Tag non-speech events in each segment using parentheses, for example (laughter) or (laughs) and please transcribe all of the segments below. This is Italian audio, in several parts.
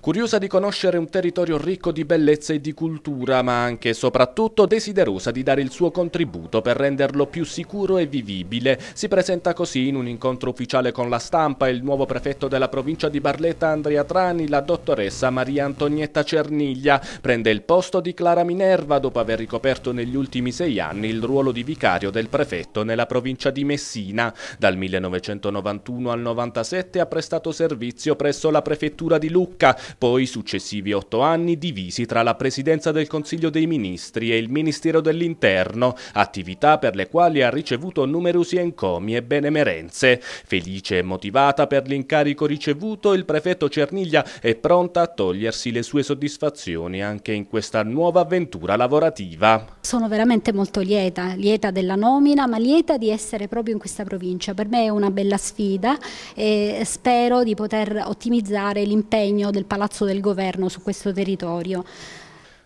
Curiosa di conoscere un territorio ricco di bellezza e di cultura, ma anche e soprattutto desiderosa di dare il suo contributo per renderlo più sicuro e vivibile, si presenta così in un incontro ufficiale con la stampa il nuovo prefetto della provincia di Barletta Andrea Trani, la dottoressa Maria Antonietta Cerniglia. Prende il posto di Clara Minerva dopo aver ricoperto negli ultimi sei anni il ruolo di vicario del prefetto nella provincia di Messina. Dal 1991 al 1997 ha prestato servizio presso la prefettura di Lucca poi successivi otto anni divisi tra la Presidenza del Consiglio dei Ministri e il Ministero dell'Interno, attività per le quali ha ricevuto numerosi encomi e benemerenze. Felice e motivata per l'incarico ricevuto, il prefetto Cerniglia è pronta a togliersi le sue soddisfazioni anche in questa nuova avventura lavorativa. Sono veramente molto lieta, lieta della nomina, ma lieta di essere proprio in questa provincia. Per me è una bella sfida e spero di poter ottimizzare l'impegno del Palazzo palazzo del governo su questo territorio.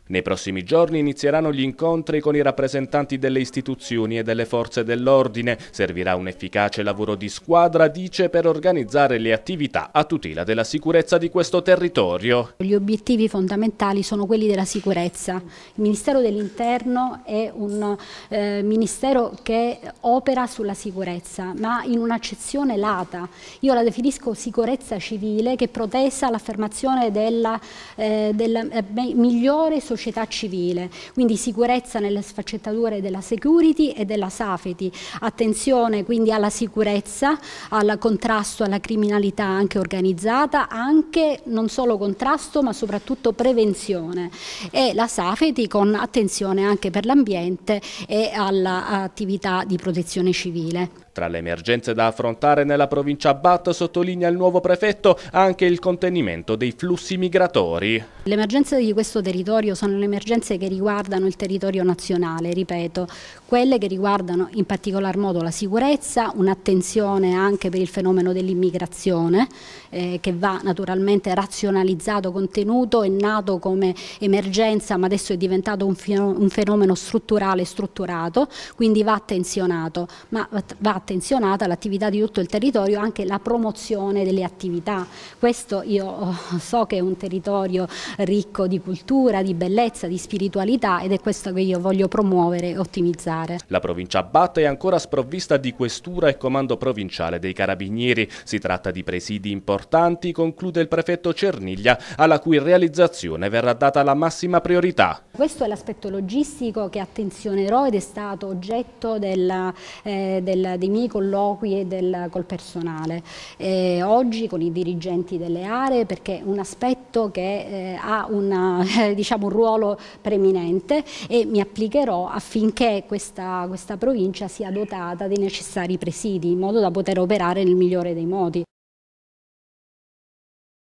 Nei prossimi giorni inizieranno gli incontri con i rappresentanti delle istituzioni e delle forze dell'ordine. Servirà un efficace lavoro di squadra, dice, per organizzare le attività a tutela della sicurezza di questo territorio. Gli obiettivi fondamentali sono quelli della sicurezza. Il Ministero dell'Interno è un eh, ministero che opera sulla sicurezza, ma in un'accezione lata. Io la definisco sicurezza civile che protesa l'affermazione della, eh, della eh, migliore soluzione società civile, quindi sicurezza nelle sfaccettature della security e della safety, attenzione quindi alla sicurezza, al contrasto alla criminalità anche organizzata, anche non solo contrasto ma soprattutto prevenzione e la safety con attenzione anche per l'ambiente e all'attività di protezione civile. Tra le emergenze da affrontare nella provincia Bat, sottolinea il nuovo prefetto, anche il contenimento dei flussi migratori. Le emergenze di questo territorio sono le emergenze che riguardano il territorio nazionale, ripeto, quelle che riguardano in particolar modo la sicurezza, un'attenzione anche per il fenomeno dell'immigrazione eh, che va naturalmente razionalizzato, contenuto, è nato come emergenza ma adesso è diventato un fenomeno strutturale, strutturato, quindi va attenzionato, ma va attenzionata l'attività di tutto il territorio, anche la promozione delle attività. Questo io oh, so che è un territorio ricco di cultura, di bellezza, di spiritualità ed è questo che io voglio promuovere e ottimizzare. La provincia Abbatta è ancora sprovvista di questura e comando provinciale dei carabinieri. Si tratta di presidi importanti, conclude il prefetto Cerniglia, alla cui realizzazione verrà data la massima priorità. Questo è l'aspetto logistico che attenzionerò ed è stato oggetto del, eh, del, dei miei colloqui e del, col personale. Eh, oggi con i dirigenti delle aree perché è un aspetto che eh, ha una, (laughs) diciamo, un ruolo preminente e mi applicherò affinché questa, questa provincia sia dotata dei necessari presidi in modo da poter operare nel migliore dei modi.